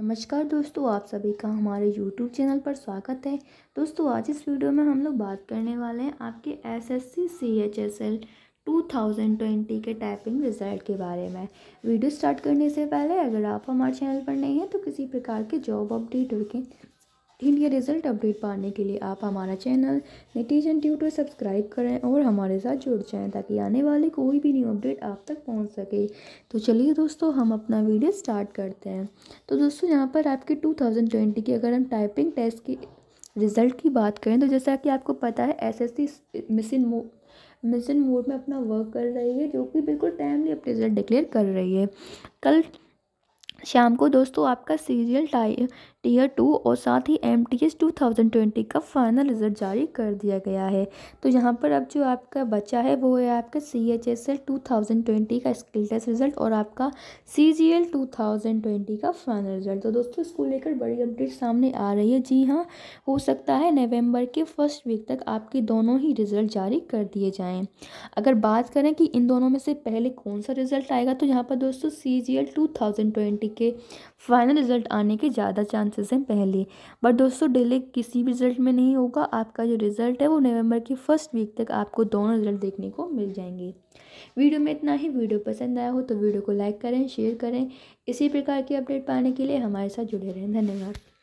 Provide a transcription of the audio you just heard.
नमस्कार दोस्तों आप सभी का हमारे YouTube चैनल पर स्वागत है दोस्तों आज इस वीडियो में हम लोग बात करने वाले हैं आपके S S C C H S L two thousand twenty के टाइपिंग रिजल्ट के बारे में वीडियो स्टार्ट करने से पहले अगर आप हमारे चैनल पर नहीं हैं तो किसी प्रकार के जॉब अपडेट वगैरह इनके रिजल्ट अपडेट पाने के लिए आप हमारा चैनल नटीजन ट्यूटर सब्सक्राइब करें और हमारे साथ जुड़ जाएं ताकि आने वाले कोई भी न्यू अपडेट आप तक पहुंच सके तो चलिए दोस्तों हम अपना वीडियो स्टार्ट करते हैं तो दोस्तों यहाँ पर आपके 2020 की अगर हम टाइपिंग टेस्ट की रिज़ल्ट की बात करें तो जैसा कि आपको पता है एस एस मिसिन मो मिसिन मोड में अपना वर्क कर रही है जो कि बिल्कुल टाइमली अपने रिज़ल्ट डिक्लेयर कर रही है कल शाम को दोस्तों आपका सीरियल टाई टीयर टू और साथ ही M T S two thousand twenty का फाइनल रिजल्ट जारी कर दिया गया है तो यहाँ पर अब जो आपका बचा है वो है आपका C H S L two thousand twenty का स्किल टेस्ट रिजल्ट और आपका C G L two thousand twenty का फाइनल रिजल्ट तो दोस्तों इसको लेकर बड़ी अपडेट सामने आ रही है जी हाँ हो सकता है नवम्बर के फर्स्ट वीक तक आपके दोनों ही रिजल्ट जारी कर दिए जाएँ अगर बात करें कि इन दोनों में से पहले कौन सा रिजल्ट आएगा तो यहाँ पर दोस्तों C G L two thousand twenty matric के फाइनल रिज़ल्ट आने के ज़्यादा चांसेस हैं पहले बट दोस्तों डिले किसी भी रिज़ल्ट में नहीं होगा आपका जो रिज़ल्ट है वो नवंबर की फर्स्ट वीक तक आपको दोनों रिज़ल्ट देखने को मिल जाएंगे वीडियो में इतना ही वीडियो पसंद आया हो तो वीडियो को लाइक करें शेयर करें इसी प्रकार की अपडेट पाने के लिए हमारे साथ जुड़े रहें धन्यवाद